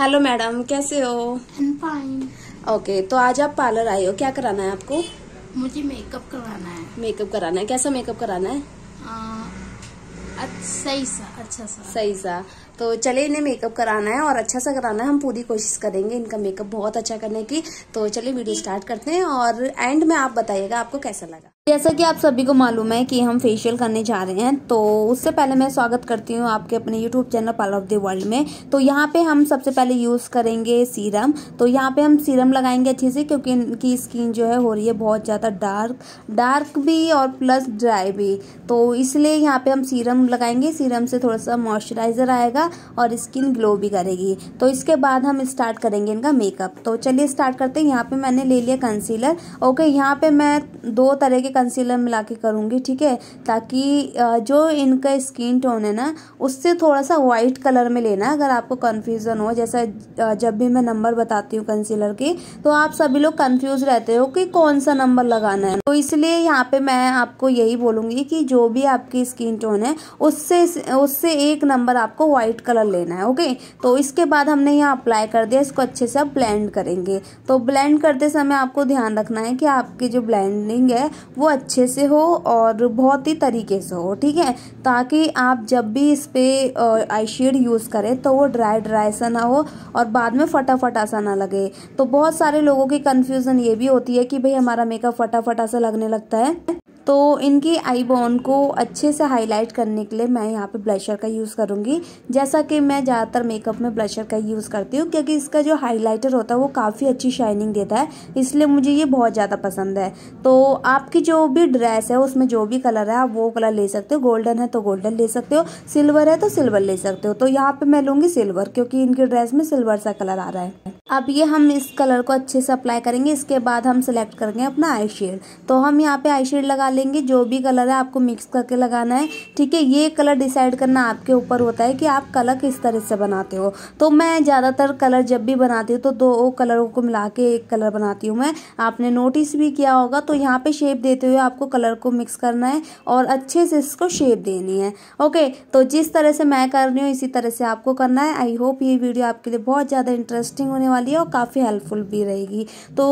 Hello madam कैसे हो fine okay तो आज आप पार्लर आई हो क्या कराना है आपको मुझे मेकअप कराना है मेकअप कराना है कैसा मेकअप कराना है आ, अच्छा सही सा अच्छा सा सही सा तो चले इन्हें मेकअप कराना है और अच्छा सा कराना है हम पूरी कोशिश करेंगे इनका मेकअप बहुत अच्छा करने की तो चलिए वीडियो स्टार्ट करते हैं और एंड में आप बताइएगा आपको कैसा लगा जैसा कि आप सभी को मालूम है कि हम फेशियल करने जा रहे हैं तो उससे पहले मैं स्वागत करती हूँ आपके अपने यूट्यूब चैनल पाल ऑफ द वर्ल्ड में तो यहाँ पे हम सबसे पहले यूज़ करेंगे सीरम तो यहाँ पे हम सीरम लगाएंगे अच्छे से क्योंकि इनकी स्किन जो है हो रही है बहुत ज़्यादा डार्क डार्क भी और प्लस ड्राई भी तो इसलिए यहाँ पर हम सीरम लगाएंगे सीरम से थोड़ा सा मॉइस्चराइज़र आएगा रहेगा और स्किन ग्लो भी करेगी तो इसके बाद हम स्टार्ट करेंगे इनका मेकअप तो चलिए स्टार्ट करते हैं यहाँ पे मैंने ले लिया कंसीलर ओके यहाँ पे मैं दो तरह के कंसीलर मिला के करूँगी ठीक है ताकि जो इनका स्किन टोन है ना उससे थोड़ा सा वाइट कलर में लेना अगर आपको कन्फ्यूज़न हो जैसा जब भी मैं नंबर बताती हूँ कंसीलर की तो आप सभी लोग कन्फ्यूज़ रहते हो कि कौन सा नंबर लगाना है तो इसलिए यहाँ पे मैं आपको यही बोलूँगी कि जो भी आपकी स्किन टोन है उससे उससे एक नंबर आपको वाइट वाइट कलर लेना है ओके तो इसके बाद हमने यहाँ अप्लाई कर दिया इसको अच्छे से आप ब्लेंड करेंगे तो ब्लेंड करते समय आपको ध्यान रखना है कि आपकी जो ब्लेंडिंग है वो अच्छे से हो और बहुत ही तरीके से हो ठीक है ताकि आप जब भी इस पर आई शेड यूज़ करें तो वो ड्राई ड्राई सा ना हो और बाद में फटाफट ऐसा ना लगे तो बहुत सारे लोगों की कन्फ्यूज़न ये भी होती है कि भाई हमारा मेकअप फटाफट ऐसा लगने लगता है तो इनकी आई बॉन को अच्छे से हाईलाइट करने के लिए मैं यहाँ पे ब्लशर का यूज़ करूँगी जैसा कि मैं ज़्यादातर मेकअप में ब्लशर का यूज़ करती हूँ क्योंकि इसका जो हाईलाइटर होता है वो काफ़ी अच्छी शाइनिंग देता है इसलिए मुझे ये बहुत ज़्यादा पसंद है तो आपकी जो भी ड्रेस है उसमें जो भी कलर है आप वो कलर ले सकते हो गोल्डन है तो गोल्डन ले सकते हो सिल्वर है तो सिल्वर ले सकते हो तो यहाँ पर मैं लूँगी सिल्वर क्योंकि इनकी ड्रेस में सिल्वर सा कलर आ रहा है अब ये हम इस कलर को अच्छे से अप्लाई करेंगे इसके बाद हम सिलेक्ट करेंगे अपना आई शेड तो हम यहाँ पर आई शेड लगा लेंगे जो भी कलर है आपको मिक्स करके लगाना है ठीक है ये कलर डिसाइड करना आपके ऊपर होता है कि आप कलर किस तरह से बनाते हो तो मैं ज़्यादातर कलर जब भी बनाती हूँ तो दो कलरों को मिला के एक कलर बनाती हूँ मैं आपने नोटिस भी किया होगा तो यहाँ पे शेप देते हुए आपको कलर को मिक्स करना है और अच्छे से इसको शेप देनी है ओके तो जिस तरह से मैं कर रही हूँ इसी तरह से आपको करना है आई होप ये वीडियो आपके लिए बहुत ज़्यादा इंटरेस्टिंग होने वाली है और काफ़ी हेल्पफुल भी रहेगी तो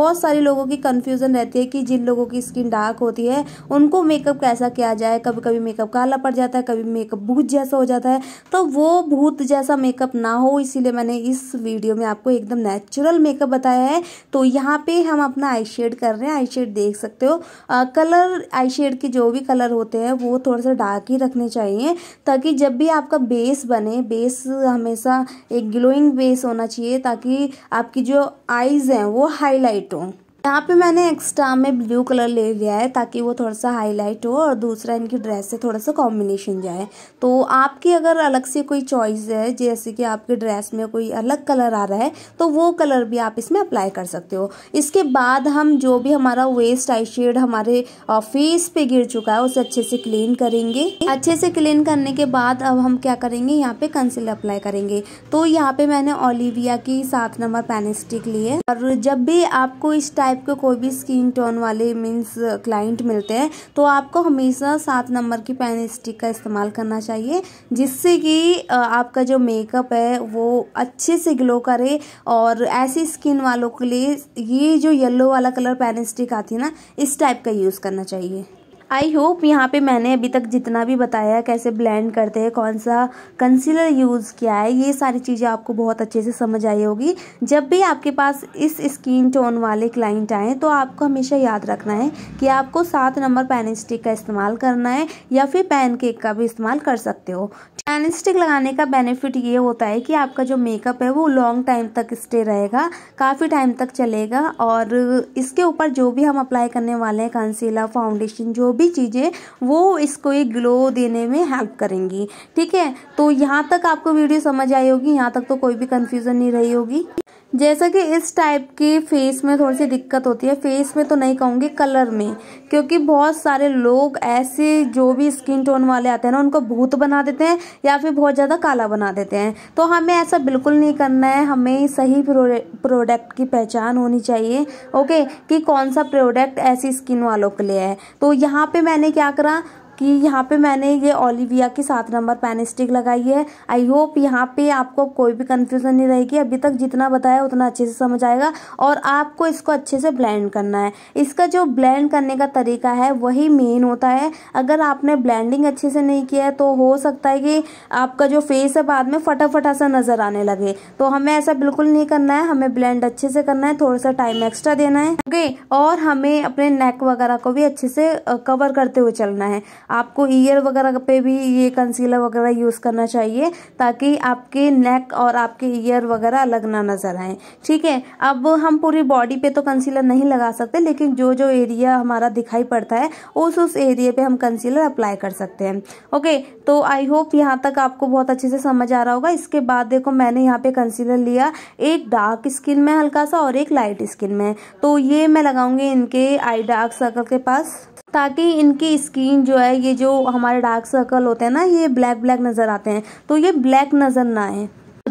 बहुत सारे लोगों की कन्फ्यूज़न रहती है कि जिन लोगों की स्किन डार्क होती है होती है उनको मेकअप कैसा किया जाए कभी कभी मेकअप काला पड़ जाता है कभी मेकअप भूत जैसा हो जाता है तो वो भूत जैसा मेकअप ना हो इसीलिए मैंने इस वीडियो में आपको एकदम नेचुरल मेकअप बताया है तो यहाँ पे हम अपना आई शेड कर रहे हैं आई शेड देख सकते हो आ, कलर आई शेड के जो भी कलर होते हैं वो थोड़ा सा डार्क ही रखने चाहिए ताकि जब भी आपका बेस बने बेस हमेशा एक ग्लोइंग बेस होना चाहिए ताकि आपकी जो आईज़ हैं वो हाईलाइट हों यहाँ पे मैंने एक्स्ट्रा में ब्लू कलर ले लिया है ताकि वो थोड़ा सा हाईलाइट हो और दूसरा इनकी ड्रेस से थोड़ा सा कॉम्बिनेशन जाए तो आपकी अगर अलग से कोई चॉइस है जैसे कि आपके ड्रेस में कोई अलग कलर आ रहा है तो वो कलर भी आप इसमें अप्लाई कर सकते हो इसके बाद हम जो भी हमारा वेस्ट आई शेड हमारे फेस पे गिर चुका है उसे अच्छे से क्लीन करेंगे अच्छे से क्लीन करने के बाद अब हम क्या करेंगे यहाँ पे कंसिल अप्लाई करेंगे तो यहाँ पे मैंने ओलिविया की सात नंबर पेनस्टिक ली है और जब भी आपको इस टाइप टाइप के कोई भी स्किन टोन वाले मीन्स क्लाइंट uh, मिलते हैं तो आपको हमेशा सात नंबर की पेन स्टिक का इस्तेमाल करना चाहिए जिससे कि uh, आपका जो मेकअप है वो अच्छे से ग्लो करे और ऐसी स्किन वालों के लिए ये जो येलो वाला कलर पेन स्टिक आती है ना इस टाइप का यूज़ करना चाहिए आई होप यहाँ पे मैंने अभी तक जितना भी बताया कैसे ब्लेंड करते हैं कौन सा कंसीलर यूज़ किया है ये सारी चीज़ें आपको बहुत अच्छे से समझ आई होगी जब भी आपके पास इस स्किन टोन वाले क्लाइंट आए तो आपको हमेशा याद रखना है कि आपको सात नंबर पैन स्टिक का इस्तेमाल करना है या फिर पैन केक का भी इस्तेमाल कर सकते हो पैन स्टिक लगाने का बेनिफिट ये होता है कि आपका जो मेकअप है वो लॉन्ग टाइम तक स्टे रहेगा काफ़ी टाइम तक चलेगा और इसके ऊपर जो भी हम अप्लाई करने वाले हैं कंसीलर फाउंडेशन जो भी चीज़ें वो इसको एक ग्लो देने में हेल्प करेंगी ठीक है तो यहाँ तक आपको वीडियो समझ आई होगी यहाँ तक तो कोई भी कन्फ्यूज़न नहीं रही होगी जैसा कि इस टाइप की फेस में थोड़ी सी दिक्कत होती है फेस में तो नहीं कहूँगी कलर में क्योंकि बहुत सारे लोग ऐसे जो भी स्किन टोन वाले आते हैं ना उनको भूत बना देते हैं या फिर बहुत ज़्यादा काला बना देते हैं तो हमें ऐसा बिल्कुल नहीं करना है हमें सही प्रोडक्ट की पहचान होनी चाहिए ओके कि कौन सा प्रोडक्ट ऐसी स्किन वालों के लिए है तो यहाँ पर मैंने क्या करा कि यहाँ पे मैंने ये ओलिविया की सात नंबर पेन स्टिक लगाई है आई होप यहाँ पे आपको कोई भी कन्फ्यूज़न नहीं रहेगी अभी तक जितना बताया उतना अच्छे से समझ आएगा और आपको इसको अच्छे से ब्लेंड करना है इसका जो ब्लेंड करने का तरीका है वही मेन होता है अगर आपने ब्लेंडिंग अच्छे से नहीं किया है तो हो सकता है कि आपका जो फेस है बाद में फटाफटा सा नज़र आने लगे तो हमें ऐसा बिल्कुल नहीं करना है हमें ब्लेंड अच्छे से करना है थोड़ा सा टाइम एक्स्ट्रा देना है ओके और हमें अपने नेक वगैरह को भी अच्छे से कवर करते हुए चलना है आपको ईयर वगैरह पे भी ये कंसीलर वगैरह यूज़ करना चाहिए ताकि आपके नेक और आपके ईयर वगैरह अलग ना नज़र आए ठीक है अब हम पूरी बॉडी पे तो कंसीलर नहीं लगा सकते लेकिन जो जो एरिया हमारा दिखाई पड़ता है उस उस एरिया पे हम कंसीलर अप्लाई कर सकते हैं ओके तो आई होप यहाँ तक आपको बहुत अच्छे से समझ आ रहा होगा इसके बाद देखो मैंने यहाँ पे कंसीलर लिया एक डार्क स्किन में हल्का सा और एक लाइट स्किन में तो ये मैं लगाऊंगी इनके आई डार्क सर्कल के पास ताकि इनकी स्किन जो है ये जो हमारे डार्क सर्कल होते हैं ना ये ब्लैक ब्लैक नज़र आते हैं तो ये ब्लैक नज़र ना आए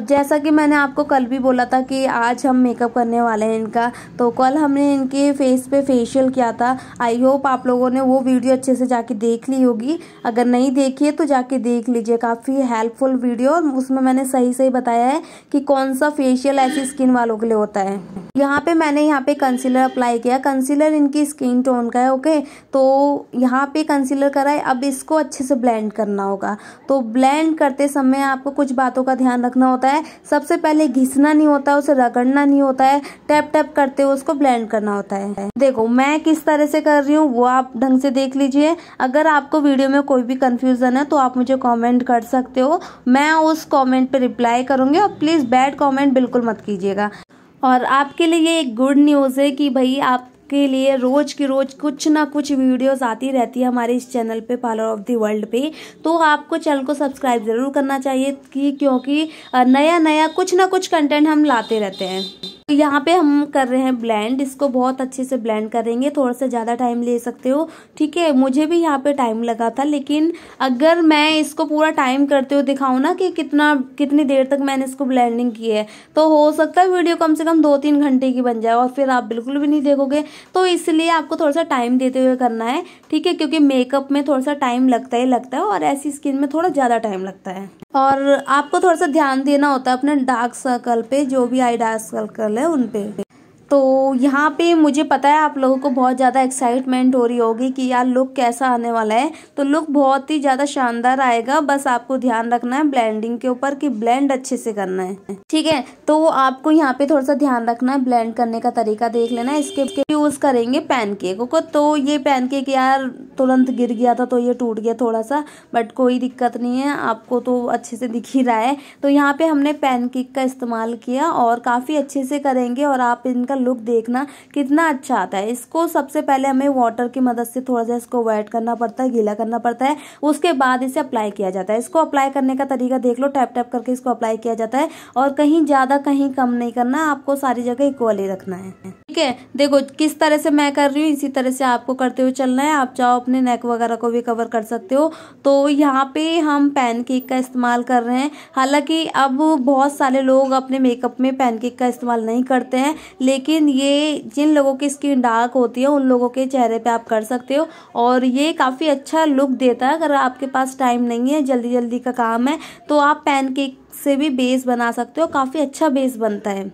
जैसा कि मैंने आपको कल भी बोला था कि आज हम मेकअप करने वाले हैं इनका तो कल हमने इनके फेस पे फेशियल किया था आई होप आप लोगों ने वो वीडियो अच्छे से जाके देख ली होगी अगर नहीं है तो जाके देख लीजिए काफ़ी हेल्पफुल वीडियो उसमें मैंने सही सही बताया है कि कौन सा फेशियल ऐसी स्किन वालों के लिए होता है यहाँ पर मैंने यहाँ पर कंसीलर अप्लाई किया कंसीलर इनकी स्किन टोन का है ओके तो यहाँ पर कंसीलर करा है अब इसको अच्छे से ब्लेंड करना होगा तो ब्लेंड करते समय आपको कुछ बातों का ध्यान रखना होता है है सबसे पहले घिसना नहीं होता है उसे रगड़ना नहीं होता है टैप टैप करते हुए उसको ब्लेंड करना होता है देखो मैं किस तरह से कर रही हूँ वो आप ढंग से देख लीजिए अगर आपको वीडियो में कोई भी कंफ्यूजन है तो आप मुझे कॉमेंट कर सकते हो मैं उस कॉमेंट पर रिप्लाई करूंगी और प्लीज़ बैड कॉमेंट बिल्कुल मत कीजिएगा और आपके लिए ये एक गुड न्यूज़ है कि भाई आप के लिए रोज की रोज कुछ ना कुछ वीडियोस आती रहती है हमारे इस चैनल पे पार्लर ऑफ द वर्ल्ड पे तो आपको चैनल को सब्सक्राइब ज़रूर करना चाहिए कि क्योंकि नया नया कुछ ना कुछ कंटेंट हम लाते रहते हैं तो यहाँ पे हम कर रहे हैं ब्लेंड इसको बहुत अच्छे से ब्लेंड करेंगे थोड़ा सा ज़्यादा टाइम ले सकते हो ठीक है मुझे भी यहाँ पे टाइम लगा था लेकिन अगर मैं इसको पूरा टाइम करते हुए दिखाऊँ ना कि कितना कितनी देर तक मैंने इसको ब्लेंडिंग की है तो हो सकता है वीडियो कम से कम दो तीन घंटे की बन जाए और फिर आप बिल्कुल भी नहीं देखोगे तो इसलिए आपको थोड़ा सा टाइम देते हुए करना है ठीक है क्योंकि मेकअप में थोड़ा सा टाइम लगता ही लगता है और ऐसी स्किन में थोड़ा ज़्यादा टाइम लगता है और आपको थोड़ा सा ध्यान देना होता है अपने डार्क सर्कल पे जो भी आई डार्क सर्कल है उन पे तो यहाँ पे मुझे पता है आप लोगों को बहुत ज़्यादा एक्साइटमेंट हो रही होगी कि यार लुक कैसा आने वाला है तो लुक बहुत ही ज़्यादा शानदार आएगा बस आपको ध्यान रखना है ब्लेंडिंग के ऊपर कि ब्लेंड अच्छे से करना है ठीक है तो आपको यहाँ पे थोड़ा सा ध्यान रखना है ब्लेंड करने का तरीका देख लेना है इसके यूज़ करेंगे पैनकेक को तो ये पैनकेक यार तुरंत गिर गया था तो ये टूट गया थोड़ा सा बट कोई दिक्कत नहीं है आपको तो अच्छे से दिख ही रहा है तो यहाँ पे हमने पैनकेक का इस्तेमाल किया और काफ़ी अच्छे से करेंगे और आप इनका इसका लुक देखना कितना अच्छा आता है इसको सबसे पहले हमें वाटर की मदद से थोड़ा सा इसको वेट करना पड़ता है गीला करना पड़ता है उसके बाद इसे अप्लाई किया जाता है इसको अप्लाई करने का तरीका देख लो टैप टैप करके इसको अप्लाई किया जाता है और कहीं ज़्यादा कहीं कम नहीं करना आपको सारी जगह इक्वल ही रखना है ठीक है देखो किस तरह से मैं कर रही हूँ इसी तरह से आपको करते हुए चलना है आप चाहो अपने नेक वगैरह को भी कवर कर सकते हो तो यहाँ पे हम पैनकेक का इस्तेमाल कर रहे हैं हालांकि अब बहुत सारे लोग अपने मेकअप में पैनकेक का इस्तेमाल नहीं करते हैं लेकिन लेकिन ये जिन लोगों की स्किन डार्क होती है उन लोगों के चेहरे पे आप कर सकते हो और ये काफ़ी अच्छा लुक देता है अगर आपके पास टाइम नहीं है जल्दी जल्दी का काम है तो आप पैनकेक से भी बेस बना सकते हो काफ़ी अच्छा बेस बनता है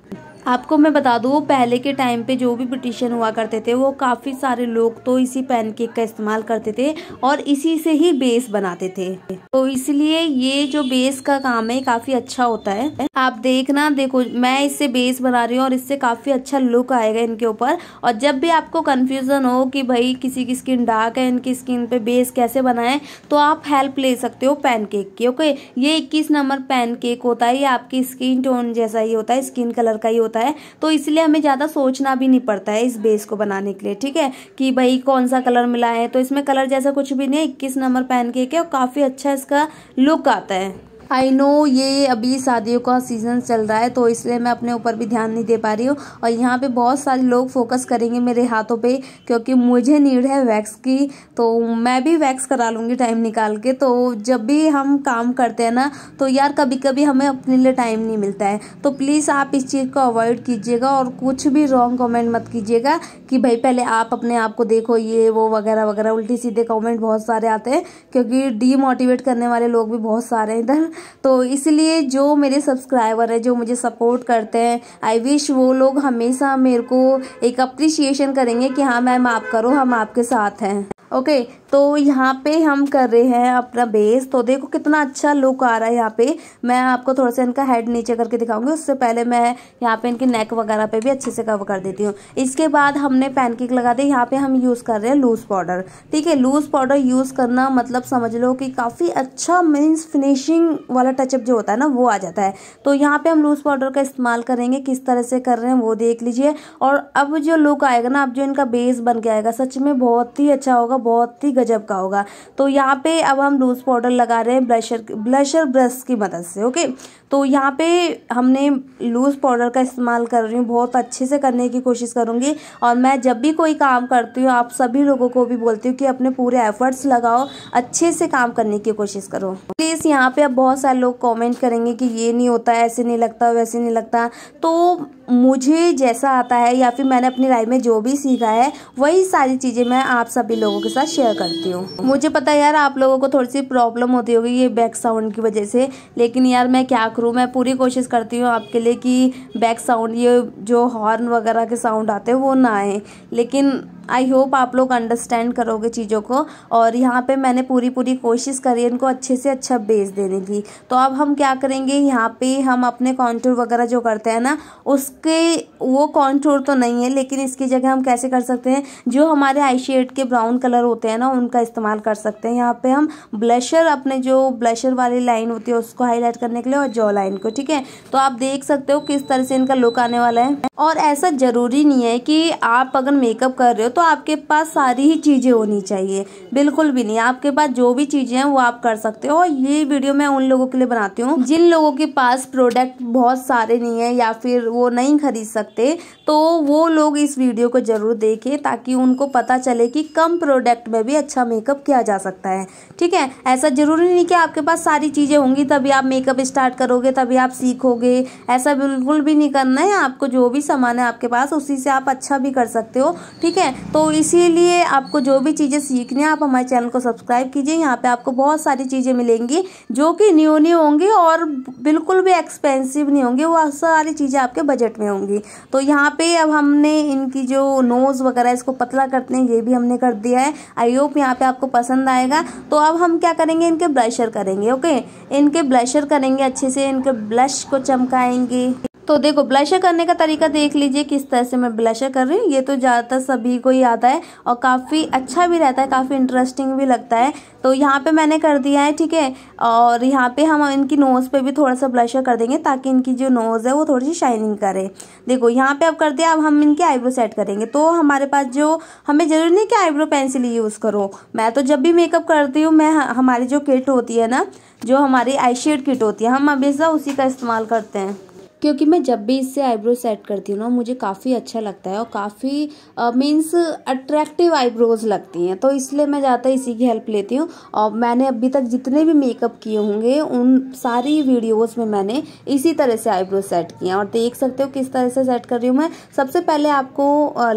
आपको मैं बता दूँ पहले के टाइम पे जो भी ब्रिटिशन हुआ करते थे वो काफ़ी सारे लोग तो इसी पैनकेक का इस्तेमाल करते थे और इसी से ही बेस बनाते थे तो इसलिए ये जो बेस का काम है काफ़ी अच्छा होता है आप देखना देखो मैं इससे बेस बना रही हूँ और इससे काफ़ी अच्छा लुक आएगा इनके ऊपर और जब भी आपको कन्फ्यूज़न हो कि भाई किसी की स्किन डार्क है इनकी स्किन पे बेस कैसे बनाएं तो आप हेल्प ले सकते हो पैनकेक की ओके ये इक्कीस नंबर पैनकेक होता है ये आपकी स्किन टोन जैसा ही होता है स्किन कलर का ही होता होता है तो इसलिए हमें ज़्यादा सोचना भी नहीं पड़ता है इस बेस को बनाने के लिए ठीक है कि भाई कौन सा कलर मिला है तो इसमें कलर जैसा कुछ भी नहीं है इक्कीस नंबर पैन केक है और काफ़ी अच्छा इसका लुक आता है आई नो ये अभी शादियों का सीज़न चल रहा है तो इसलिए मैं अपने ऊपर भी ध्यान नहीं दे पा रही हूँ और यहाँ पे बहुत सारे लोग फोकस करेंगे मेरे हाथों पे क्योंकि मुझे नीड है वैक्स की तो मैं भी वैक्स करा लूँगी टाइम निकाल के तो जब भी हम काम करते हैं ना तो यार कभी कभी हमें अपने लिए टाइम नहीं मिलता है तो प्लीज़ आप इस चीज़ को अवॉइड कीजिएगा और कुछ भी रॉन्ग कॉमेंट मत कीजिएगा कि भाई पहले आप अपने आप को देखो ये वो वगैरह वगैरह उल्टी सीधे कॉमेंट बहुत सारे आते हैं क्योंकि डीमोटिवेट करने वाले लोग भी बहुत सारे हैं इधर तो इसलिए जो मेरे सब्सक्राइबर है जो मुझे सपोर्ट करते हैं आई विश वो लोग हमेशा मेरे को एक अप्रिशिएशन करेंगे कि हाँ मैम आप करो हम आपके साथ हैं ओके तो यहाँ पे हम कर रहे हैं अपना बेस तो देखो कितना अच्छा लुक आ रहा है यहाँ पे मैं आपको थोड़ा सा इनका हेड नीचे करके दिखाऊंगी उससे पहले मैं यहाँ पे इनके नेक वगैरह पे भी अच्छे से कवर कर देती हूँ इसके बाद हमने पैनकेक लगा दी यहाँ पे हम यूज़ कर रहे हैं लूज़ पाउडर ठीक है लूज़ पाउडर यूज़ करना मतलब समझ लो कि काफ़ी अच्छा मीन्स फिनिशिंग वाला टचअप जो होता है ना वो आ जाता है तो यहाँ पर हम लूज़ पाउडर का इस्तेमाल करेंगे किस तरह से कर रहे हैं वो देख लीजिए और अब जो लुक आएगा ना अब जो इनका बेस बन के आएगा सच में बहुत ही अच्छा होगा बहुत ही गजब का होगा तो यहाँ पे अब हम लूज पाउडर लगा रहे हैं ब्लशर ब्लशर ब्रश की मदद से ओके तो यहाँ पे हमने लूज़ पाउडर का इस्तेमाल कर रही हूँ बहुत अच्छे से करने की कोशिश करूँगी और मैं जब भी कोई काम करती हूँ आप सभी लोगों को भी बोलती हूँ कि अपने पूरे एफर्ट्स लगाओ अच्छे से काम करने की कोशिश करो प्लीज़ यहाँ पे अब बहुत सारे लोग कमेंट करेंगे कि ये नहीं होता ऐसे नहीं लगता वैसे नहीं लगता तो मुझे जैसा आता है या फिर मैंने अपनी लाइफ में जो भी सीखा है वही सारी चीज़ें मैं आप सभी लोगों के साथ शेयर करती हूँ मुझे पता है यार आप लोगों को थोड़ी सी प्रॉब्लम होती होगी ये बैक साउंड की वजह से लेकिन यार मैं क्या करूँ मैं पूरी कोशिश करती हूँ आपके लिए कि बैक साउंड ये जो हॉर्न वगैरह के साउंड आते हैं वो ना आए लेकिन आई होप आप लोग अंडरस्टैंड करोगे चीज़ों को और यहाँ पे मैंने पूरी पूरी कोशिश करी इनको अच्छे से अच्छा बेस देने की तो अब हम क्या करेंगे यहाँ पे हम अपने कॉन्टूर वगैरह जो करते हैं ना उसके वो कॉन्टूर तो नहीं है लेकिन इसकी जगह हम कैसे कर सकते हैं जो हमारे आई शेड के ब्राउन कलर होते हैं ना उनका इस्तेमाल कर सकते हैं यहाँ पे हम ब्लशर अपने जो ब्लशर वाली लाइन होती है उसको हाईलाइट करने के लिए और जो लाइन को ठीक है तो आप देख सकते हो किस तरह से इनका लुक आने वाला है और ऐसा ज़रूरी नहीं है कि आप अगर मेकअप कर रहे हो तो तो आपके पास सारी ही चीज़ें होनी चाहिए बिल्कुल भी नहीं आपके पास जो भी चीज़ें हैं वो आप कर सकते हो और ये वीडियो मैं उन लोगों के लिए बनाती हूँ जिन लोगों के पास प्रोडक्ट बहुत सारे नहीं है या फिर वो नहीं खरीद सकते तो वो लोग इस वीडियो को ज़रूर देखें ताकि उनको पता चले कि कम प्रोडक्ट में भी अच्छा मेकअप किया जा सकता है ठीक है ऐसा ज़रूरी नहीं कि आपके पास सारी चीज़ें होंगी तभी आप मेकअप स्टार्ट करोगे तभी आप सीखोगे ऐसा बिल्कुल भी नहीं करना है आपको जो भी सामान है आपके पास उसी से आप अच्छा भी कर सकते हो ठीक है तो इसीलिए आपको जो भी चीज़ें सीखनी है आप हमारे चैनल को सब्सक्राइब कीजिए यहाँ पे आपको बहुत सारी चीज़ें मिलेंगी जो कि न्यू न्यू होंगी और बिल्कुल भी एक्सपेंसिव नहीं होंगी वो सारी चीज़ें आपके बजट में होंगी तो यहाँ पे अब हमने इनकी जो नोज़ वगैरह इसको पतला करते हैं ये भी हमने कर दिया है आई होप यहाँ पर आपको पसंद आएगा तो अब हम क्या करेंगे इनके ब्लशर करेंगे ओके इनके ब्लशर करेंगे अच्छे से इनके ब्लश को चमकाएंगे तो देखो ब्लशर करने का तरीका देख लीजिए किस तरह से मैं ब्लशर कर रही हूँ ये तो ज़्यादातर सभी को ही आता है और काफ़ी अच्छा भी रहता है काफ़ी इंटरेस्टिंग भी लगता है तो यहाँ पे मैंने कर दिया है ठीक है और यहाँ पे हम इनकी नोज़ पे भी थोड़ा सा ब्लशर कर देंगे ताकि इनकी जो नोज़ है वो थोड़ी सी शाइनिंग करे देखो यहाँ पर अब कर दिया अब हम इनके आईब्रो सेट करेंगे तो हमारे पास जो हमें ज़रूरी नहीं कि आईब्रो पेंसिल यूज़ करो मैं तो जब भी मेकअप करती हूँ मैं हमारी जो किट होती है ना जो हमारी आई शेड किट होती है हम हमेशा उसी का इस्तेमाल करते हैं क्योंकि मैं जब भी इससे आईब्रो सेट करती हूँ ना मुझे काफ़ी अच्छा लगता है और काफ़ी मीन्स अट्रैक्टिव आईब्रोज लगती हैं तो इसलिए मैं ज़्यादा इसी की हेल्प लेती हूँ और मैंने अभी तक जितने भी मेकअप किए होंगे उन सारी वीडियोज़ में मैंने इसी तरह से आईब्रो सेट किए हैं और देख सकते हो किस तरह से सेट कर रही हूँ मैं सबसे पहले आपको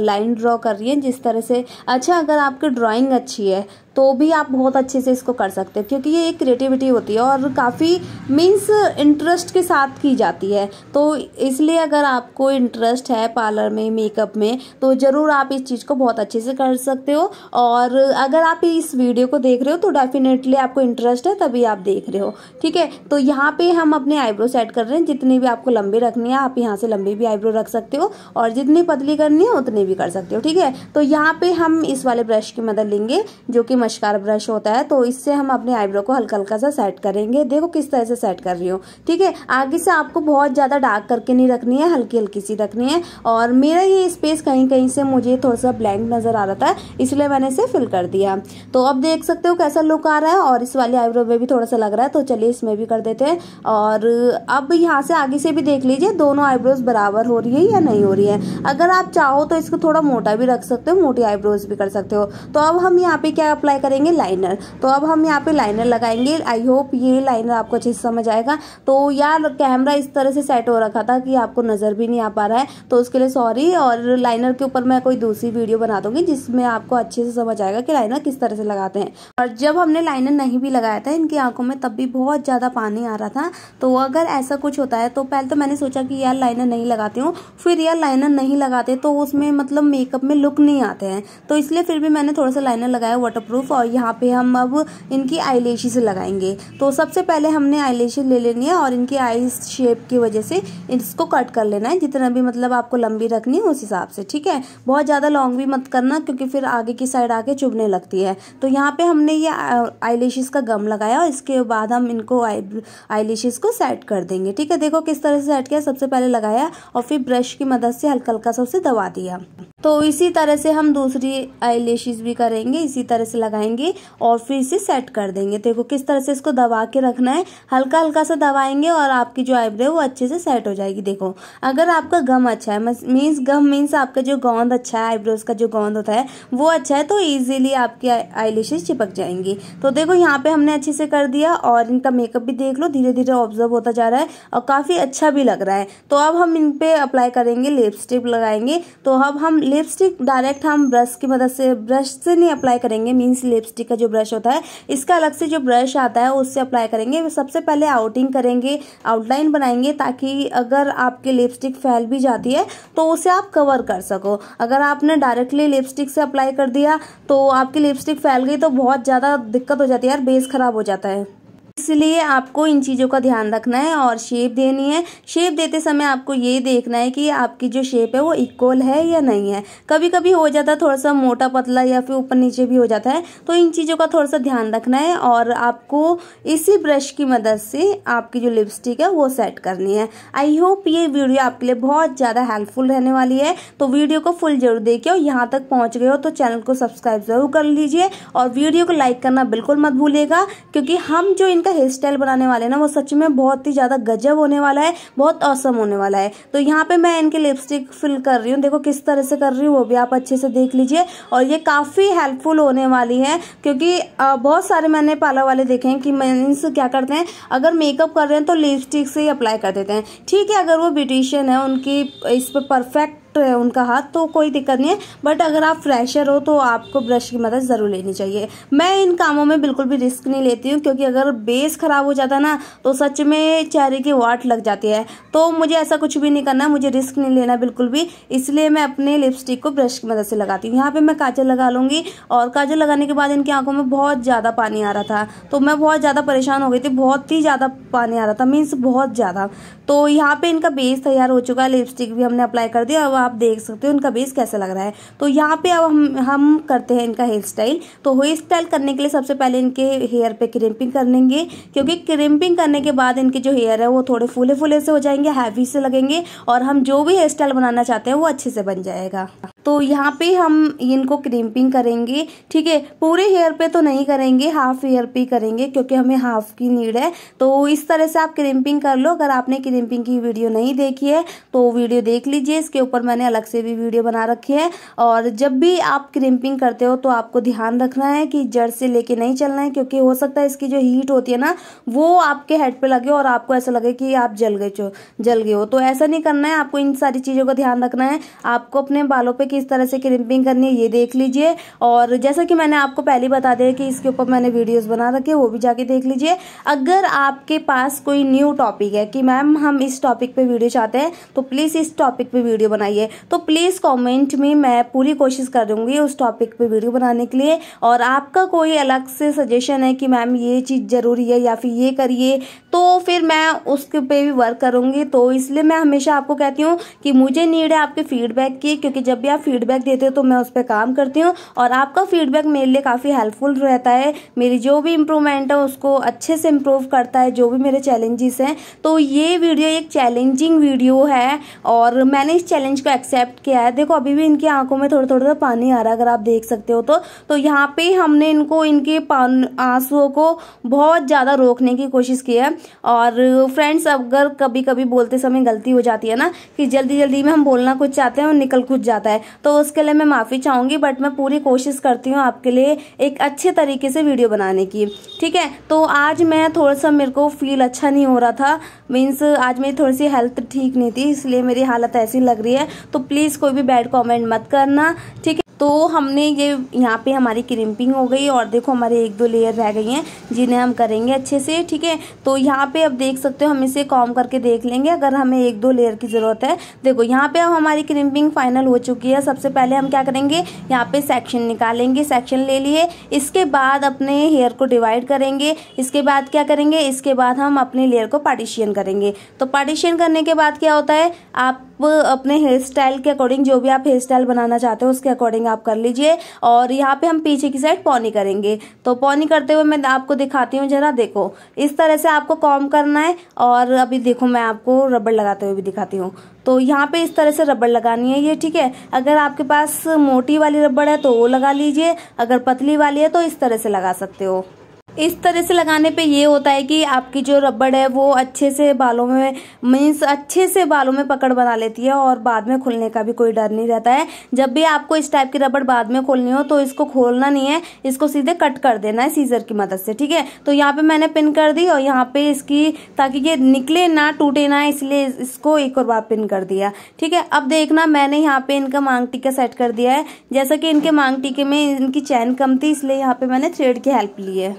लाइन ड्रॉ कर रही है जिस तरह से अच्छा अगर आपकी ड्राॅइंग अच्छी है तो भी आप बहुत अच्छे से इसको कर सकते हो क्योंकि ये एक क्रिएटिविटी होती है और काफ़ी मीन्स इंटरेस्ट के साथ की जाती है तो इसलिए अगर आपको इंटरेस्ट है पार्लर में मेकअप में तो ज़रूर आप इस चीज़ को बहुत अच्छे से कर सकते हो और अगर आप इस वीडियो को देख रहे हो तो डेफिनेटली आपको इंटरेस्ट है तभी आप देख रहे हो ठीक है तो यहाँ पर हम अपने आईब्रो सेट कर रहे हैं जितनी भी आपको लंबी रखनी है आप यहाँ से लंबी भी आईब्रो रख सकते हो और जितनी पतली करनी है उतनी भी कर सकते हो ठीक है तो यहाँ पर हम इस वाले ब्रश की मदद लेंगे जो कि मशकार ब्रश होता है तो इससे हम अपने आईब्रो को हल्का हल्का सा सेट करेंगे देखो किस तरह से सेट कर रही हूँ ठीक है आगे से आपको बहुत ज़्यादा डार्क करके नहीं रखनी है हल्की हल्की सी रखनी है और मेरा ये स्पेस कहीं कहीं से मुझे थोड़ा सा ब्लैंक नज़र आ रहा था इसलिए मैंने इसे फिल कर दिया तो अब देख सकते हो कैसा लुक आ रहा है और इस वाले आईब्रो में भी थोड़ा सा लग रहा है तो चलिए इसमें भी कर देते हैं और अब यहाँ से आगे से भी देख लीजिए दोनों आईब्रोज बराबर हो रही है या नहीं हो रही है अगर आप चाहो तो इसको थोड़ा मोटा भी रख सकते हो मोटी आईब्रोज भी कर सकते हो तो अब हम यहाँ पे क्या अप्लाई अप्लाई करेंगे लाइनर तो अब हम यहाँ पे लाइनर लगाएंगे आई होप ये लाइनर आपको अच्छे से समझ आएगा तो यार कैमरा इस तरह से सेट हो रखा था कि आपको नज़र भी नहीं आ पा रहा है तो उसके लिए सॉरी और लाइनर के ऊपर मैं कोई दूसरी वीडियो बना दूंगी जिसमें आपको अच्छे से समझ आएगा कि लाइनर किस तरह से लगाते हैं और जब हमने लाइनर नहीं भी लगाया था इनकी आंखों में तब भी बहुत ज़्यादा पानी आ रहा था तो अगर ऐसा कुछ होता है तो पहले तो मैंने सोचा कि यार लाइनर नहीं लगाती हूँ फिर यार लाइनर नहीं लगाते तो उसमें मतलब मेकअप में लुक नहीं आते हैं तो इसलिए फिर भी मैंने थोड़ा सा लाइनर लगाया वाटर और यहाँ पे हम अब इनकी आई लगाएंगे तो सबसे पहले हमने आई ले लेनी है और इनकी आई शेप की वजह से इसको कट कर लेना है जितना भी मतलब आपको लंबी रखनी है उस हिसाब से ठीक है बहुत ज़्यादा लॉन्ग भी मत करना क्योंकि फिर आगे की साइड आके चुभने लगती है तो यहाँ पे हमने ये आई का गम लगाया और इसके बाद हम इनको आई को सेट कर देंगे ठीक है देखो किस तरह से सेट किया सबसे पहले लगाया और फिर ब्रश की मदद से हल्का हल्का सा उसे दबा दिया तो इसी तरह से हम दूसरी आई भी करेंगे इसी तरह से लगाएंगे और फिर इसे सेट कर देंगे देखो किस तरह से इसको दबा के रखना है हल्का हल्का सा दबाएंगे और आपकी जो आईब्रो वो अच्छे से सेट हो जाएगी देखो अगर आपका गम अच्छा है मीन्स गम मीन्स आपका जो गोंद अच्छा है आईब्रोज का जो गोंद होता है वो अच्छा है तो ईजिली आपकी आई चिपक जाएंगी तो देखो यहाँ पे हमने अच्छे से कर दिया और इनका मेकअप भी देख लो धीरे धीरे ऑब्जर्व होता जा रहा है और काफ़ी अच्छा भी लग रहा है तो अब हम इन पर अप्लाई करेंगे लिपस्टिक लगाएंगे तो अब हम लिपस्टिक डायरेक्ट हम ब्रश की मदद से ब्रश से नहीं अप्लाई करेंगे मीन्स लिपस्टिक का जो ब्रश होता है इसका अलग से जो ब्रश आता है उससे अप्लाई करेंगे सबसे पहले आउटिंग करेंगे आउटलाइन बनाएंगे ताकि अगर आपकी लिपस्टिक फैल भी जाती है तो उसे आप कवर कर सको अगर आपने डायरेक्टली लिपस्टिक से अप्लाई कर दिया तो आपकी लिपस्टिक फैल गई तो बहुत ज़्यादा दिक्कत हो जाती है यार बेस ख़राब हो जाता है इसलिए आपको इन चीज़ों का ध्यान रखना है और शेप देनी है शेप देते समय आपको ये देखना है कि आपकी जो शेप है वो इक्वल है या नहीं है कभी कभी हो जाता है थोड़ा सा मोटा पतला या फिर ऊपर नीचे भी हो जाता है तो इन चीज़ों का थोड़ा सा ध्यान रखना है और आपको इसी ब्रश की मदद से आपकी जो लिपस्टिक है वो सेट करनी है आई होप ये वीडियो आपके लिए बहुत ज़्यादा हेल्पफुल रहने वाली है तो वीडियो को फुल जरूर देखिए और यहाँ तक पहुँच गए हो तो चैनल को सब्सक्राइब जरूर कर लीजिए और वीडियो को लाइक करना बिल्कुल मत भूलेगा क्योंकि हम जो इन इनका हेयर स्टाइल बनाने वाले ना वो सच में बहुत ही ज़्यादा गजब होने वाला है बहुत औसम होने वाला है तो यहाँ पे मैं इनके लिपस्टिक फिल कर रही हूँ देखो किस तरह से कर रही हूँ वो भी आप अच्छे से देख लीजिए और ये काफ़ी हेल्पफुल होने वाली है क्योंकि बहुत सारे मैंने पार्लर वाले देखे हैं कि मीन्स क्या करते हैं अगर मेकअप कर रहे हैं तो लिपस्टिक से ही अप्लाई कर देते हैं ठीक है अगर वो ब्यूटिशियन है उनकी इस पर परफेक्ट सॉफ्ट है उनका हाथ तो कोई दिक्कत नहीं है बट अगर आप फ्रेशर हो तो आपको ब्रश की मदद ज़रूर लेनी चाहिए मैं इन कामों में बिल्कुल भी रिस्क नहीं लेती हूँ क्योंकि अगर बेस ख़राब हो जाता ना तो सच में चेहरे की वाट लग जाती है तो मुझे ऐसा कुछ भी नहीं करना मुझे रिस्क नहीं लेना बिल्कुल भी इसलिए मैं अपने लिपस्टिक को ब्रश की मदद से लगाती हूँ यहाँ पर मैं काजल लगा लूँगी और काजल लगाने के बाद इनकी आँखों में बहुत ज़्यादा पानी आ रहा था तो मैं बहुत ज़्यादा परेशान हो गई थी बहुत ही ज़्यादा पानी आ रहा था मीन्स बहुत ज़्यादा तो यहाँ पर इनका बेस तैयार हो चुका है लिपस्टिक भी हमने अप्लाई कर दिया अब आप देख सकते हो इनका बेस कैसा लग रहा है तो यहाँ पे अब हम हम करते हैं इनका हेयर स्टाइल तो हेयर स्टाइल करने के लिए सबसे पहले इनके हेयर पे क्रिम्पिंग कर लेंगे क्योंकि क्रिम्पिंग करने के बाद इनके जो हेयर है वो थोड़े फूले फूले से हो जाएंगे हैवी से लगेंगे और हम जो भी हेयर स्टाइल बनाना चाहते हैं वो अच्छे से बन जाएगा तो यहाँ पे हम इनको क्रिम्पिंग करेंगे ठीक है पूरे हेयर पे तो नहीं करेंगे हाफ हेयर पे करेंगे क्योंकि हमें हाफ की नीड है तो इस तरह से आप क्रिम्पिंग कर लो अगर आपने क्रिम्पिंग की वीडियो नहीं देखी है तो वीडियो देख लीजिए इसके ऊपर मैंने अलग से भी वीडियो बना रखी है और जब भी आप क्रिम्पिंग करते हो तो आपको ध्यान रखना है कि जड़ से लेके नहीं चलना है क्योंकि हो सकता है इसकी जो हीट होती है ना वो आपके हेड पे लगे और आपको ऐसा लगे कि आप जल गए जल गए हो तो ऐसा नहीं करना है आपको इन सारी चीज़ों का ध्यान रखना है आपको अपने बालों पर किस तरह से क्रिम्पिंग करनी है ये देख लीजिए और जैसा कि मैंने आपको पहले बता दिया कि इसके ऊपर मैंने वीडियोस बना रखे वो भी जाके देख लीजिए अगर आपके पास कोई न्यू टॉपिक है कि मैम हम इस टॉपिक पे वीडियो चाहते हैं तो प्लीज़ इस टॉपिक पर वीडियो बनाइए तो प्लीज़ कॉमेंट में मैं पूरी कोशिश करूँगी उस टॉपिक पर वीडियो बनाने के लिए और आपका कोई अलग से सजेशन है कि मैम ये चीज़ ज़रूरी है या फिर ये करिए तो फिर मैं उसके पे भी वर्क करूंगी तो इसलिए मैं हमेशा आपको कहती हूँ कि मुझे नीड है आपके फीडबैक की क्योंकि जब भी आप फीडबैक देते हो तो मैं उस पर काम करती हूँ और आपका फीडबैक मेरे लिए काफ़ी हेल्पफुल रहता है मेरी जो भी इम्प्रूवमेंट है उसको अच्छे से इम्प्रूव करता है जो भी मेरे चैलेंजेस हैं तो ये वीडियो एक चैलेंजिंग वीडियो है और मैंने इस चैलेंज को एक्सेप्ट किया है देखो अभी भी इनकी आंखों में थोड़ा थोड़ा पानी आ रहा है अगर आप देख सकते हो तो तो यहाँ पे हमने इनको इनके पान आंसुओं को बहुत ज़्यादा रोकने की कोशिश की है और फ्रेंड्स अगर कभी कभी बोलते समय गलती हो जाती है ना कि जल्दी जल्दी में हम बोलना कुछ चाहते हैं और निकल कुछ जाता है तो उसके लिए मैं माफ़ी चाहूँगी बट मैं पूरी कोशिश करती हूँ आपके लिए एक अच्छे तरीके से वीडियो बनाने की ठीक है तो आज मैं थोड़ा सा मेरे को फील अच्छा नहीं हो रहा था मीन्स आज मेरी थोड़ी सी हेल्थ ठीक नहीं थी इसलिए मेरी हालत ऐसी लग रही है तो प्लीज़ कोई भी बैड कॉमेंट मत करना ठीक है तो हमने ये यहाँ पे हमारी क्रिम्पिंग हो गई और देखो हमारे एक दो लेयर रह गई हैं जिन्हें हम करेंगे अच्छे से ठीक है तो यहाँ पे अब देख सकते हो हम इसे कॉम करके देख लेंगे अगर हमें एक दो लेयर की ज़रूरत है देखो यहाँ पे अब हमारी क्रिम्पिंग फाइनल हो चुकी है सबसे पहले हम क्या करेंगे यहाँ पे सेक्शन निकालेंगे सेक्शन ले लिए इसके बाद अपने हेयर को डिवाइड करेंगे इसके बाद क्या करेंगे इसके बाद हम अपने लेयर को पार्टीशियन करेंगे तो पार्टीशियन करने के बाद क्या होता है आप अपने हेयर स्टाइल के अकॉर्डिंग जो भी आप हेयर स्टाइल बनाना चाहते हो उसके अकॉर्डिंग आप कर लीजिए और यहाँ पे हम पीछे की साइड पौनी करेंगे तो पौनी करते हुए मैं आपको दिखाती हूँ जरा देखो इस तरह से आपको कॉम करना है और अभी देखो मैं आपको रबड़ लगाते हुए भी दिखाती हूँ तो यहाँ पे इस तरह से रबड़ लगानी है ये ठीक है अगर आपके पास मोटी वाली रबड़ है तो वो लगा लीजिए अगर पतली वाली है तो इस तरह से लगा सकते हो इस तरह से लगाने पे ये होता है कि आपकी जो रबड़ है वो अच्छे से बालों में मीन्स अच्छे से बालों में पकड़ बना लेती है और बाद में खुलने का भी कोई डर नहीं रहता है जब भी आपको इस टाइप की रबड़ बाद में खोलनी हो तो इसको खोलना नहीं है इसको सीधे कट कर देना है सीजर की मदद से ठीक है तो यहाँ पे मैंने पिन कर दी और यहाँ पे इसकी ताकि ये निकले ना टूटे ना इसलिए इसको एक और बार पिन कर दिया ठीक है अब देखना मैंने यहाँ पे इनका मांग टीका सेट कर दिया है जैसा कि इनके मांग टीके में इनकी चैन कम थी इसलिए यहाँ पे मैंने थ्रेड की हेल्प ली है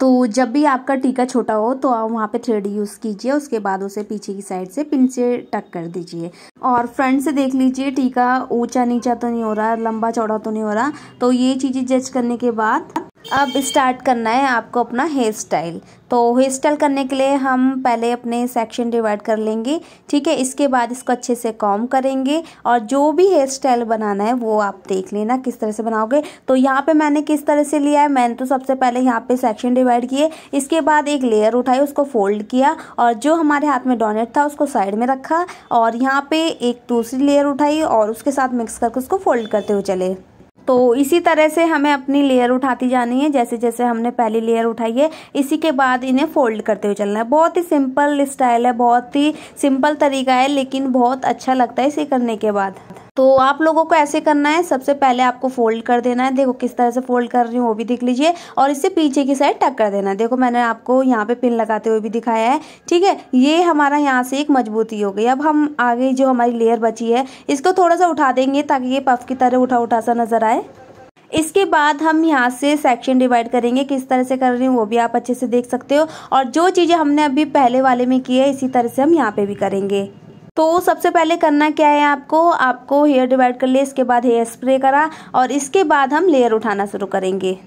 तो जब भी आपका टीका छोटा हो तो आप वहाँ पे थ्रेड यूज़ कीजिए उसके बाद उसे पीछे की साइड से पिन से टक कर दीजिए और फ्रंट से देख लीजिए टीका ऊंचा नीचा तो नहीं हो रहा लंबा चौड़ा तो नहीं हो रहा तो ये चीज़ें जज करने के बाद अब स्टार्ट करना है आपको अपना हेयर स्टाइल तो हेयर स्टाइल करने के लिए हम पहले अपने सेक्शन डिवाइड कर लेंगे ठीक है इसके बाद इसको अच्छे से कॉम करेंगे और जो भी हेयर स्टाइल बनाना है वो आप देख लेना किस तरह से बनाओगे तो यहाँ पे मैंने किस तरह से लिया है मैंने तो सबसे पहले यहाँ पे सेक्शन डिवाइड किए इसके बाद एक लेयर उठाई उसको फोल्ड किया और जो हमारे हाथ में डोनेट था उसको साइड में रखा और यहाँ पर एक दूसरी लेयर उठाई और उसके साथ मिक्स करके उसको फोल्ड करते हुए चले तो इसी तरह से हमें अपनी लेयर उठाती जानी है जैसे जैसे हमने पहली लेयर उठाई है इसी के बाद इन्हें फोल्ड करते हुए चलना है बहुत ही सिंपल स्टाइल है बहुत ही सिंपल तरीका है लेकिन बहुत अच्छा लगता है इसे करने के बाद तो आप लोगों को ऐसे करना है सबसे पहले आपको फोल्ड कर देना है देखो किस तरह से फोल्ड कर रही हूँ वो भी देख लीजिए और इससे पीछे की साइड टक कर देना है देखो मैंने आपको यहाँ पे पिन लगाते हुए भी दिखाया है ठीक है ये हमारा यहाँ से एक मजबूती हो गई अब हम आगे जो हमारी लेयर बची है इसको थोड़ा सा उठा देंगे ताकि ये पफ की तरह उठा उठा सा नज़र आए इसके बाद हम यहाँ से सेक्शन डिवाइड करेंगे किस तरह से कर रही हूँ वो भी आप अच्छे से देख सकते हो और जो चीज़ें हमने अभी पहले वाले में की है इसी तरह से हम यहाँ पे भी करेंगे तो सबसे पहले करना क्या है आपको आपको हेयर डिवाइड कर लिया इसके बाद हेयर स्प्रे करा और इसके बाद हम लेयर उठाना शुरू करेंगे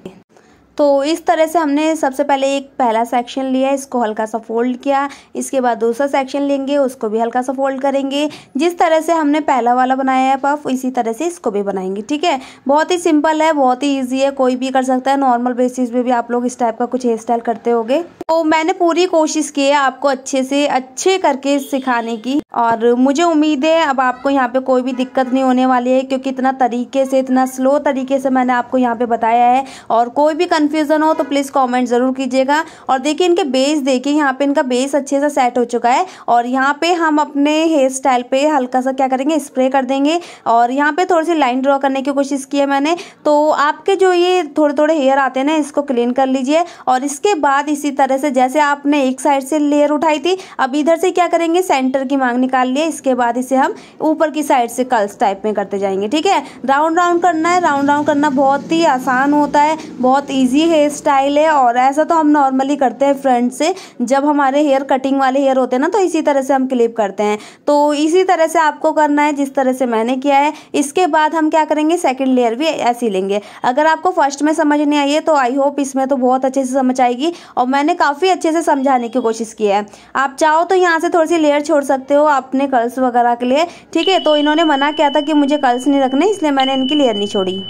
तो इस तरह से हमने सबसे पहले एक पहला सेक्शन लिया इसको हल्का सा फोल्ड किया इसके बाद दूसरा सेक्शन लेंगे उसको भी हल्का सा फोल्ड करेंगे जिस तरह से हमने पहला वाला बनाया है पफ इसी तरह से इसको भी बनाएंगे ठीक है बहुत ही सिंपल है बहुत ही ईजी है कोई भी कर सकता है नॉर्मल बेसिस पे भी आप लोग इस टाइप का कुछ हेयर स्टाइल करते हो तो मैंने पूरी कोशिश की है आपको अच्छे से अच्छे करके सिखाने की और मुझे उम्मीद है अब आपको यहाँ पे कोई भी दिक्कत नहीं होने वाली है क्योंकि इतना तरीके से इतना स्लो तरीके से मैंने आपको यहाँ पे बताया है और कोई भी कंफ्यूजन हो तो प्लीज़ कमेंट ज़रूर कीजिएगा और देखिए इनके बेस देखिए यहाँ पे इनका बेस अच्छे से सेट हो चुका है और यहाँ पे हम अपने हेयर स्टाइल पे हल्का सा क्या करेंगे स्प्रे कर देंगे और यहाँ पे थोड़ी सी लाइन ड्रॉ करने की कोशिश की है मैंने तो आपके जो ये थोड़े थोड़े हेयर आते हैं ना इसको क्लीन कर लीजिए और इसके बाद इसी तरह से जैसे आपने एक साइड से लेयर उठाई थी अब इधर से क्या करेंगे सेंटर की मांग निकाल लिए इसके बाद इसे हम ऊपर की साइड से कल्स टाइप में करते जाएंगे ठीक है राउंड राउंड करना है राउंड राउंड करना बहुत ही आसान होता है बहुत ईजी इजी हेयर स्टाइल है और ऐसा तो हम नॉर्मली करते हैं फ्रंट से जब हमारे हेयर कटिंग वाले हेयर होते हैं ना तो इसी तरह से हम क्लिप करते हैं तो इसी तरह से आपको करना है जिस तरह से मैंने किया है इसके बाद हम क्या करेंगे सेकेंड लेयर भी ऐसी लेंगे अगर आपको फर्स्ट में समझ नहीं आई है तो आई होप इसमें तो बहुत अच्छे से समझ आएगी और मैंने काफ़ी अच्छे से समझाने की कोशिश की है आप चाहो तो यहाँ से थोड़ी सी लेयर छोड़ सकते हो अपने कल्स वगैरह के लिए ठीक है तो इन्होंने मना किया था कि मुझे कल्स नहीं रखने इसलिए मैंने इनकी लेयर नहीं छोड़ी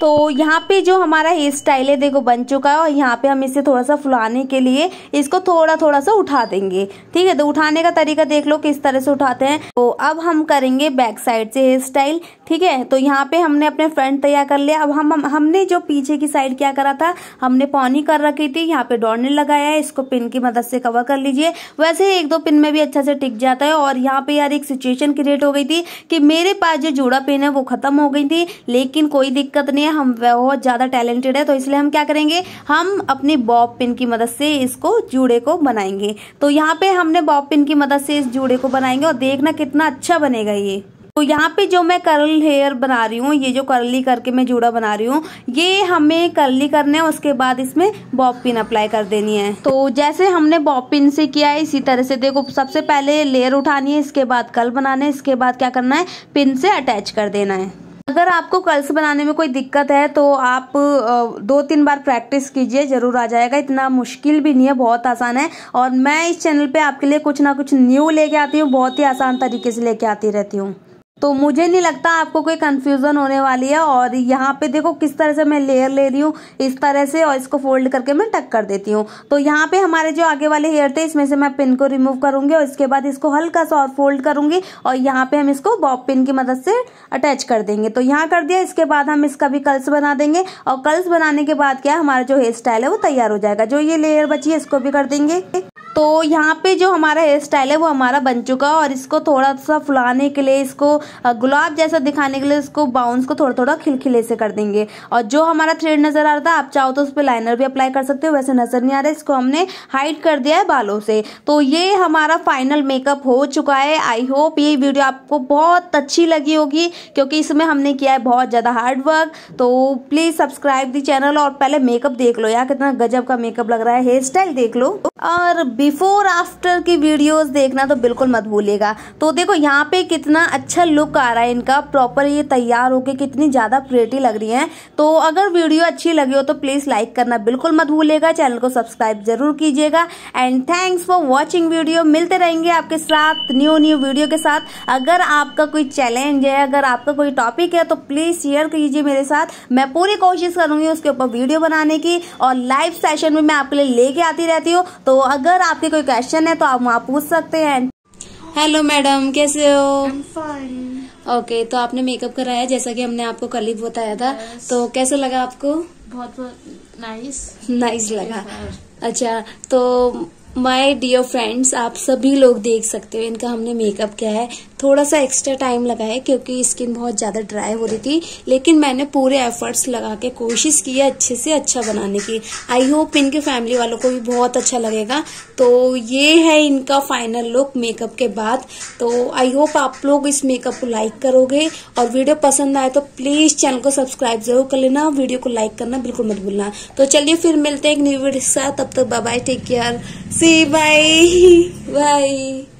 तो यहाँ पे जो हमारा हेयर स्टाइल है देखो बन चुका है और यहाँ पे हम इसे थोड़ा सा फुलाने के लिए इसको थोड़ा थोड़ा सा उठा देंगे ठीक है तो उठाने का तरीका देख लो किस तरह से उठाते हैं तो अब हम करेंगे बैक साइड से हेयर स्टाइल ठीक है तो यहाँ पे हमने अपने फ्रंट तैयार कर लिया अब हम, हम हमने जो पीछे की साइड क्या करा था हमने पौनी कर रखी थी यहाँ पे डॉर्निल लगाया है इसको पिन की मदद से कवर कर लीजिए वैसे ही एक दो पिन में भी अच्छा से टिक जाता है और यहाँ पे यार एक सिचुएशन क्रिएट हो गई थी कि मेरे पास जो जूड़ा पिन है वो खत्म हो गई थी लेकिन कोई दिक्कत नहीं हैं हम बहुत ज़्यादा टैलेंटेड है तो इसलिए हम क्या करेंगे हम अपने बॉब पिन की मदद से इसको जूड़े को बनाएंगे तो यहाँ पे हमने बॉब पिन की मदद से इस जूड़े को बनाएंगे और देखना कितना अच्छा बनेगा ये तो यहाँ पे जो मैं कर्ल हेयर बना रही हूँ ये जो कर्ली करके मैं जूड़ा बना रही हूँ ये हमें कर्ली करने है उसके बाद इसमें बॉब पिन अप्लाई कर देनी है तो जैसे हमने बॉब पिन से किया है इसी तरह से देखो सबसे पहले लेयर उठानी है इसके बाद कर्ल बनाना है इसके बाद क्या करना है पिन से अटैच कर देना है अगर आपको कर्ल्स बनाने में कोई दिक्कत है तो आप दो तीन बार प्रैक्टिस कीजिए ज़रूर आ जाएगा इतना मुश्किल भी नहीं है बहुत आसान है और मैं इस चैनल पे आपके लिए कुछ ना कुछ न्यू लेके आती हूँ बहुत ही आसान तरीके से लेके आती रहती हूँ तो मुझे नहीं लगता आपको कोई कंफ्यूजन होने वाली है और यहाँ पे देखो किस तरह से मैं लेयर ले रही हूँ इस तरह से और इसको फोल्ड करके मैं टक कर देती हूँ तो यहाँ पे हमारे जो आगे वाले हेयर थे इसमें से मैं पिन को रिमूव करूंगी और इसके बाद इसको हल्का सा और फोल्ड करूंगी और यहाँ पे हम इसको बॉब पिन की मदद से अटैच कर देंगे तो यहाँ कर दिया इसके बाद हम इसका भी कल्स बना देंगे और कल्स बनाने के बाद क्या हमारा जो हेयर स्टाइल है वो तैयार हो जाएगा जो ये लेयर बची है इसको भी कर देंगे तो यहाँ पे जो हमारा हेयर स्टाइल है वो हमारा बन चुका है और इसको थोड़ा सा फुलाने के लिए इसको गुलाब जैसा दिखाने के लिए इसको बाउंस को थोड़ा थोड़ा खिलखिले से कर देंगे और जो हमारा थ्रेड नज़र आ रहा था आप चाहो तो उस पर लाइनर भी अप्लाई कर सकते हो वैसे नज़र नहीं आ रहा इसको हमने हाइड कर दिया है बालों से तो ये हमारा फाइनल मेकअप हो चुका है आई होप ये वीडियो आपको बहुत अच्छी लगी होगी क्योंकि इसमें हमने किया है बहुत ज़्यादा हार्डवर्क तो प्लीज़ सब्सक्राइब दी चैनल और पहले मेकअप देख लो यार कितना गजब का मेकअप लग रहा है हेयर स्टाइल देख लो और बिफोर आफ्टर की वीडियोस देखना तो बिल्कुल मत भूलिएगा तो देखो यहाँ पे कितना अच्छा लुक आ रहा है इनका प्रॉपर ये तैयार होके कितनी ज़्यादा प्रेटी लग रही हैं तो अगर वीडियो अच्छी लगी हो तो प्लीज़ लाइक करना बिल्कुल मत भूलिएगा चैनल को सब्सक्राइब जरूर कीजिएगा and thanks for watching video मिलते रहेंगे आपके साथ न्यू न्यू वीडियो के साथ अगर आपका कोई चैलेंज है अगर आपका कोई टॉपिक है तो प्लीज़ शेयर कीजिए मेरे साथ मैं पूरी कोशिश करूँगी उसके ऊपर वीडियो बनाने की और लाइव सेशन में मैं आपके लिए लेके आती रहती हूँ तो अगर आप आपके कोई क्वेश्चन है तो आप वहाँ पूछ सकते हैं हेलो मैडम कैसे हो ओके okay, तो आपने मेकअप कराया जैसा कि हमने आपको कल ही बताया था yes. तो कैसा लगा आपको बहुत बहुत नाइस नाइस लगा अच्छा तो माय डियर फ्रेंड्स आप सभी लोग देख सकते हो इनका हमने मेकअप किया है थोड़ा सा एक्स्ट्रा टाइम लगा है क्योंकि स्किन बहुत ज़्यादा ड्राई हो रही थी लेकिन मैंने पूरे एफर्ट्स लगा के कोशिश की है अच्छे से अच्छा बनाने की आई होप इनके फैमिली वालों को भी बहुत अच्छा लगेगा तो ये है इनका फाइनल लुक मेकअप के बाद तो आई होप आप लोग इस मेकअप को लाइक करोगे और वीडियो पसंद आए तो प्लीज़ चैनल को सब्सक्राइब जरूर कर लेना वीडियो को लाइक करना बिल्कुल मत भूलना तो चलिए फिर मिलते हैं एक न्यू वीडियो के साथ तब तक bye take care see bye bye